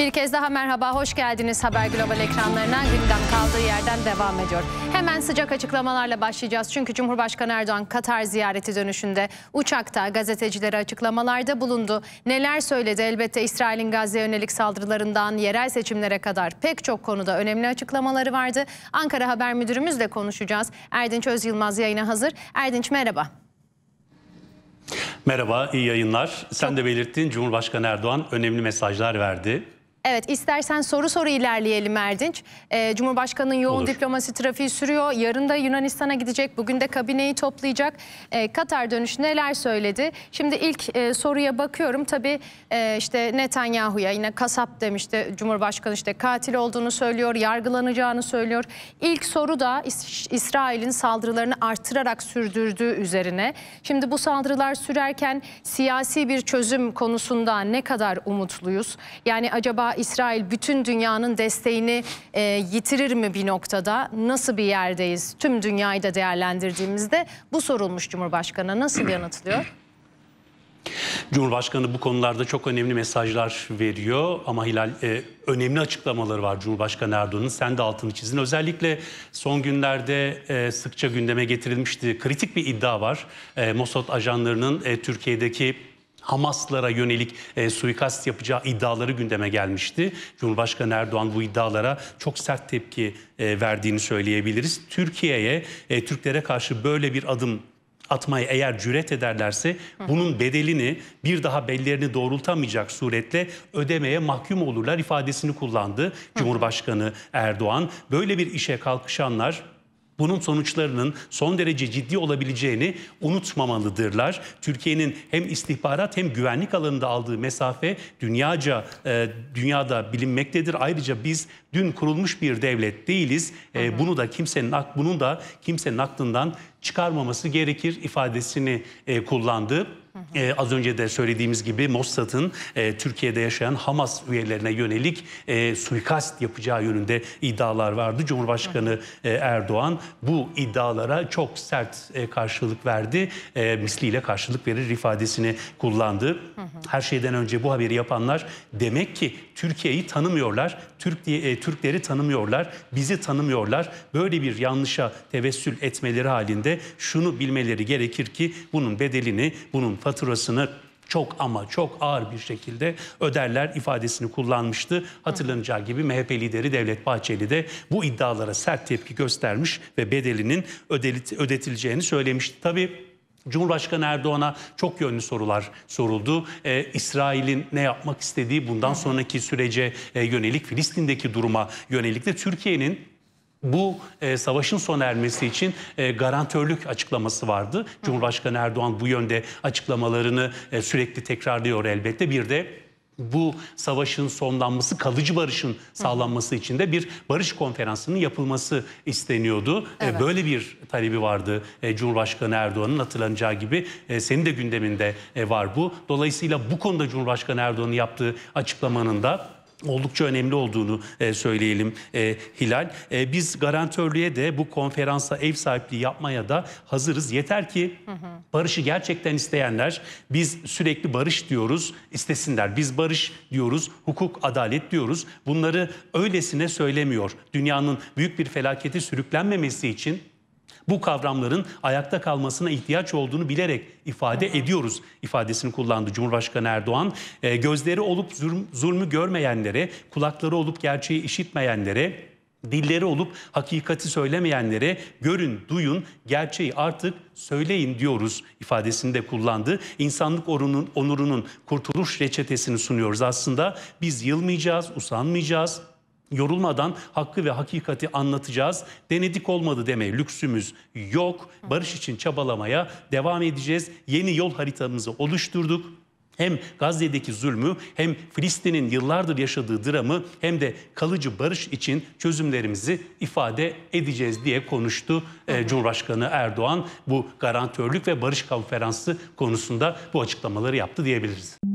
Bir kez daha merhaba, hoş geldiniz Haber Global ekranlarına. Gündem kaldığı yerden devam ediyor. Hemen sıcak açıklamalarla başlayacağız. Çünkü Cumhurbaşkanı Erdoğan Katar ziyareti dönüşünde uçakta gazetecilere açıklamalarda bulundu. Neler söyledi? Elbette İsrail'in Gazze'ye yönelik saldırılarından yerel seçimlere kadar pek çok konuda önemli açıklamaları vardı. Ankara Haber Müdürümüzle konuşacağız. Erdinç Özyılmaz yayına hazır. Erdinç merhaba. Merhaba, iyi yayınlar. Sen de belirttin Cumhurbaşkanı Erdoğan önemli mesajlar verdi. Evet istersen soru soru ilerleyelim Erdinç. Ee, Cumhurbaşkanı'nın yoğun Olur. diplomasi trafiği sürüyor. Yarın da Yunanistan'a gidecek. Bugün de kabineyi toplayacak. Ee, Katar dönüşü neler söyledi? Şimdi ilk e, soruya bakıyorum. Tabii e, işte Netanyahu'ya yine kasap demişti Cumhurbaşkanı işte katil olduğunu söylüyor, yargılanacağını söylüyor. İlk soru da İs İsrail'in saldırılarını artırarak sürdürdüğü üzerine. Şimdi bu saldırılar sürerken siyasi bir çözüm konusunda ne kadar umutluyuz? Yani acaba İsrail bütün dünyanın desteğini e, yitirir mi bir noktada? Nasıl bir yerdeyiz? Tüm dünyayı da değerlendirdiğimizde bu sorulmuş Cumhurbaşkanı'na nasıl yanıtlıyor? Cumhurbaşkanı bu konularda çok önemli mesajlar veriyor ama Hilal e, önemli açıklamaları var Cumhurbaşkanı Erdoğan'ın. Sen de altını çizin. Özellikle son günlerde e, sıkça gündeme getirilmişti. Kritik bir iddia var. E, Mossad ajanlarının e, Türkiye'deki Hamaslara yönelik e, suikast yapacağı iddiaları gündeme gelmişti. Cumhurbaşkanı Erdoğan bu iddialara çok sert tepki e, verdiğini söyleyebiliriz. Türkiye'ye, e, Türklere karşı böyle bir adım atmayı eğer cüret ederlerse bunun bedelini bir daha bellerini doğrultamayacak suretle ödemeye mahkum olurlar ifadesini kullandı Cumhurbaşkanı Erdoğan. Böyle bir işe kalkışanlar bunun sonuçlarının son derece ciddi olabileceğini unutmamalıdırlar. Türkiye'nin hem istihbarat hem güvenlik alanında aldığı mesafe dünyaca e, dünyada bilinmektedir. Ayrıca biz dün kurulmuş bir devlet değiliz. E, bunu da kimsenin bunun da kimsenin aklından çıkarmaması gerekir ifadesini e, kullandı. Ee, az önce de söylediğimiz gibi Mossad'ın e, Türkiye'de yaşayan Hamas üyelerine yönelik e, suikast yapacağı yönünde iddialar vardı. Cumhurbaşkanı e, Erdoğan bu iddialara çok sert e, karşılık verdi. E, misliyle karşılık verir ifadesini kullandı. Hı hı. Her şeyden önce bu haberi yapanlar demek ki Türkiye'yi tanımıyorlar. Türk diye e, Türkleri tanımıyorlar, bizi tanımıyorlar. Böyle bir yanlışa tevessül etmeleri halinde şunu bilmeleri gerekir ki bunun bedelini, bunun faturasını çok ama çok ağır bir şekilde öderler ifadesini kullanmıştı. Hatırlanacağı gibi MHP lideri Devlet Bahçeli de bu iddialara sert tepki göstermiş ve bedelinin ödetileceğini söylemişti. Tabii Cumhurbaşkanı Erdoğan'a çok yönlü sorular soruldu. Ee, İsrail'in ne yapmak istediği, bundan sonraki sürece e, yönelik, Filistin'deki duruma yönelik de Türkiye'nin bu e, savaşın sona ermesi için e, garantörlük açıklaması vardı. Cumhurbaşkanı Erdoğan bu yönde açıklamalarını e, sürekli tekrarlıyor elbette. Bir de bu savaşın sonlanması, kalıcı barışın sağlanması için de bir barış konferansının yapılması isteniyordu. Ee, evet. Böyle bir talebi vardı e, Cumhurbaşkanı Erdoğan'ın hatırlanacağı gibi. E, senin de gündeminde e, var bu. Dolayısıyla bu konuda Cumhurbaşkanı Erdoğan'ın yaptığı açıklamanın da oldukça önemli olduğunu e, söyleyelim e, Hilal. E, biz garantörlüğe de bu konferansa ev sahipliği yapmaya da hazırız. Yeter ki barışı gerçekten isteyenler biz sürekli barış diyoruz istesinler. Biz barış diyoruz, hukuk, adalet diyoruz. Bunları öylesine söylemiyor. Dünyanın büyük bir felaketi sürüklenmemesi için bu kavramların ayakta kalmasına ihtiyaç olduğunu bilerek ifade ediyoruz ifadesini kullandı Cumhurbaşkanı Erdoğan. E, gözleri olup zulmü görmeyenlere, kulakları olup gerçeği işitmeyenlere, dilleri olup hakikati söylemeyenlere görün, duyun, gerçeği artık söyleyin diyoruz ifadesini de kullandı. İnsanlık onurunun kurtuluş reçetesini sunuyoruz. Aslında biz yılmayacağız, usanmayacağız, yorulmadan hakkı ve hakikati anlatacağız. Denedik olmadı deme lüksümüz yok. Barış için çabalamaya devam edeceğiz. Yeni yol haritamızı oluşturduk hem Gazze'deki zulmü hem Filistin'in yıllardır yaşadığı dramı hem de kalıcı barış için çözümlerimizi ifade edeceğiz diye konuştu e, Cumhurbaşkanı Erdoğan. Bu garantörlük ve barış konferansı konusunda bu açıklamaları yaptı diyebiliriz.